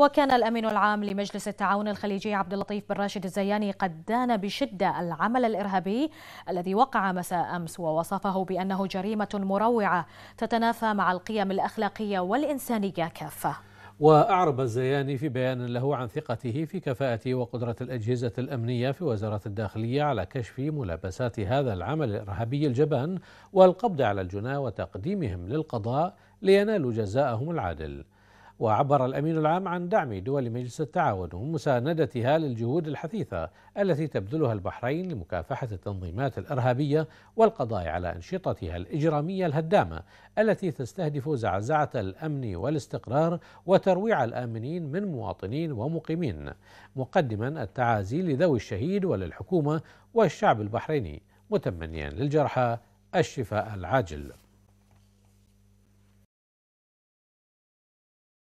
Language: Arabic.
وكان الأمين العام لمجلس التعاون الخليجي عبد اللطيف بن راشد الزياني قد دان بشدة العمل الإرهابي الذي وقع مساء أمس ووصفه بأنه جريمة مروعة تتنافى مع القيم الأخلاقية والإنسانية كافة وأعرب الزياني في بيان له عن ثقته في كفاءه وقدرة الأجهزة الأمنية في وزارة الداخلية على كشف ملابسات هذا العمل الإرهابي الجبان والقبض على الجناه وتقديمهم للقضاء لينالوا جزاءهم العادل وعبر الأمين العام عن دعم دول مجلس التعاون ومساندتها للجهود الحثيثة التي تبذلها البحرين لمكافحة التنظيمات الإرهابية والقضاء على أنشطتها الإجرامية الهدامة التي تستهدف زعزعة الأمن والاستقرار وترويع الآمنين من مواطنين ومقيمين مقدما التعازي لذوي الشهيد وللحكومة والشعب البحريني متمنيا للجرحى الشفاء العاجل